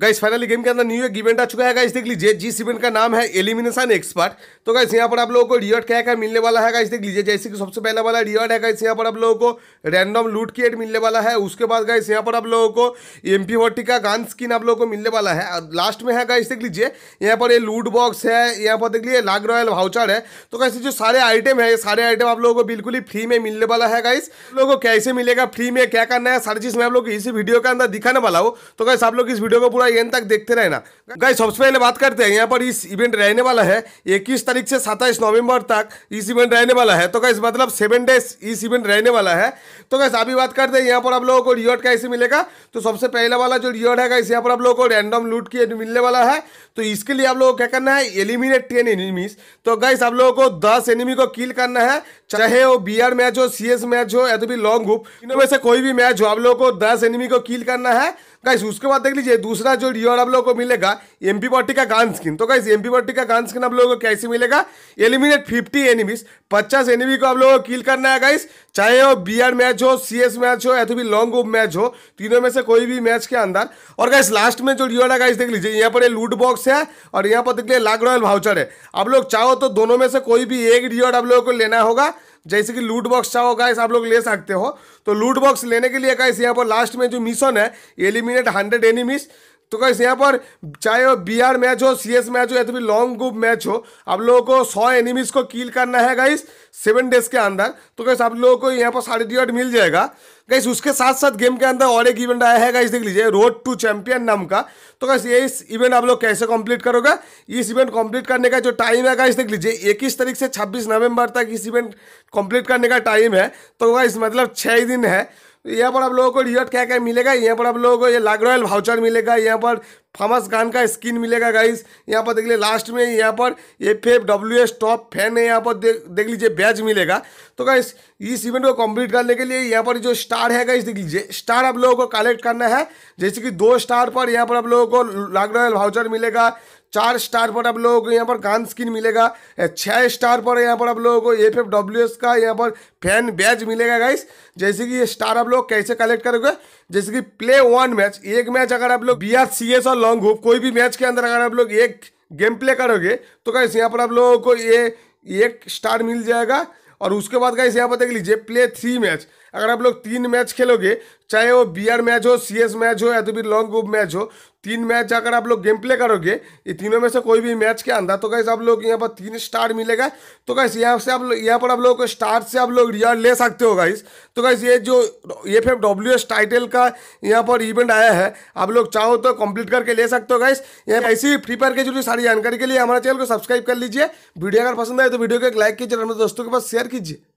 guys finally game के अंदर new एक इवेंट आ चुका है गाइस देख लीजिए जिस इवेंट का नाम है एलिमिनेशन एक्सपर्ट तो गाइस यहाँ पर आप लोगों को रियड क्या क्या मिलने वाला है गाइस देख लीजिए जैसे कि सबसे पहला वाला रियड है गाइस यहाँ पर आप लोगों को रैंडम लूट की एड मिलने वाला है उसके बाद गाइस यहाँ पर आप लोगों को एम पी का गन स्किन आप लोगों को मिलने वाला है लास्ट में है गाइस देख लीजिए यहाँ पर ये लूट बॉक्स है यहाँ पर देख लीजिए लाग रॉयल वाउचर है तो गाइस जो सारे आइटम है ये सारे आइटम आप लोगों को बिल्कुल ही फ्री में मिलने वाला है गाइस लोगों को कैसे मिलेगा फ्री में क्या करना है सारी चीज़ मैं आप लोग इसी वीडियो के अंदर दिखाने वाला हूँ तो गाइस आप लोग इस वीडियो को पूरा पूरा एंड तक देखते रहना गाइस सबसे पहले बात करते हैं यहाँ पर इस इवेंट रहने वाला है इक्कीस तारीख से सत्ताईस नवंबर तक इस इवेंट रहने वाला है तो गाइस मतलब सेवन डेज इस इवेंट रहने वाला है तो गाइस अभी बात करते हैं यहाँ पर आप लोगों को रिवॉर्ड कैसे मिलेगा तो सबसे पहला वाला जो रिवॉर्ड है गाइस यहाँ पर आप लोगों को रैंडम लूट के मिलने वाला है तो इसके लिए आप लोगों को क्या करना है एलिमिनेट टेन एनिमीज तो गाइस आप लोगों को दस एनिमी को किल करना है चाहे वो बी मैच हो सी मैच हो या तो भी लॉन्ग ग्रुप इनमें से कोई भी मैच हो आप लोगों को दस एनिमी को किल करना है गाइस उसके बाद देख लीजिए दूसरा जो रिवॉर्ड आप लोगों को मिलेगा एम पी का गान स्किन तो गाइस एम पी का गान स्किन आप लोगों को कैसे मिलेगा एलिमिनेट फिफ्टी एनिमीज पचास एनिमी को आप लोगों को किल करना है गाइस चाहे वो बी मैच हो सी मैच हो या तो भी लॉन्ग ओप मैच हो तीनों में से कोई भी मैच के अंदर और गाइस लास्ट में जो रिवॉर्ड है गाइस देख लीजिए यहाँ पर लूट बॉक्स है और यहाँ पर देख लीजिए लाख रॉयल भाउचर है आप लोग चाहो तो दोनों में से कोई भी एक रिवॉर्ड आप लोगों को लेना होगा जैसे कि लूट बॉक्स चाहो गाइस आप लोग ले सकते हो तो लूट बॉक्स लेने के लिए गाइस यहाँ पर लास्ट में जो मिशन है एलिमिनेट हंड्रेड एनिमीज तो कैसे यहाँ पर चाहे वो बी आर मैच हो सी एस मैच हो या तो फिर लॉन्ग ग्रुप मैच हो आप लोगों को सौ एनिमीज को किल करना है गाइस सेवन डेज के अंदर तो कैसे आप लोगों को यहाँ पर साढ़े डी मिल जाएगा गाइस उसके साथ साथ गेम के अंदर और एक इवेंट आया है गाइस देख लीजिए रोड टू चैंपियन नाम का तो कैसे ये इस इवेंट आप लोग कैसे कंप्लीट करोगे इस इवेंट कंप्लीट करने का जो टाइम है गाइस देख लीजिए इक्कीस तारीख से छब्बीस नवंबर तक इस इवेंट कंप्लीट करने का टाइम है तो गाइस मतलब छः दिन है यहाँ पर आप लोगों को रिजल्ट क्या क्या मिलेगा यहाँ पर आप लोगों को ये लाग रॉयल भाउचर मिलेगा यहाँ पर फामस गान का स्किन मिलेगा गाइस यहाँ पर देख लीजिए लास्ट में यहाँ पर F F W S top fan है यहाँ पर देख लीजिए बैच मिलेगा तो गाइस इस इवेंट को कंप्लीट करने के लिए यहाँ पर जो स्टार है गाइस देख लीजिए स्टार आप लोगों को कलेक्ट करना है जैसे कि दो स्टार पर यहाँ पर आप लोगों को लाग रॉयल भाउचर मिलेगा चार स्टार पर आप लोगों को यहाँ पर गन स्किन मिलेगा छः स्टार पर यहाँ पर आप लोगों को एफ एफ डब्ल्यू एस का यहाँ पर फैन बैच मिलेगा गाइस जैसे कि ये स्टार आप लोग कैसे कलेक्ट करोगे जैसे कि प्ले वन मैच एक मैच अगर आप लोग बी आर सी एस और लॉन्ग हुप कोई भी मैच के अंदर अगर आप लोग एक गेम प्ले करोगे तो गाइस यहाँ पर आप लोगों को ये एक स्टार मिल जाएगा और उसके बाद गाइस यहाँ पर देख लीजिए प्ले थ्री मैच अगर आप लोग तीन मैच खेलोगे चाहे वो बी आर मैच हो सी एस मैच हो या तो फिर लॉन्ग ग्रुप मैच हो तीन मैच अगर आप लोग गेम प्ले करोगे ये तीनों में से कोई भी मैच के अंदर तो कैसे आप लोग यहाँ पर तीन स्टार मिलेगा तो कैसे यहाँ से आप लोग यहाँ पर आप लोग को स्टार से आप लोग रियल ले सकते हो गाइस तो कैसे ये जो F F W S title का यहाँ पर इवेंट आया है आप लोग चाहो तो कंप्लीट करके ले सकते हो गाइस यहाँ ऐसी फ्री फायर के जुड़ी सारी जानकारी के लिए हमारे चैनल को सब्सक्राइब कर लीजिए वीडियो अगर पसंद आए तो वीडियो को एक लाइक कीजिए अपने दोस्तों के पास शेयर कीजिए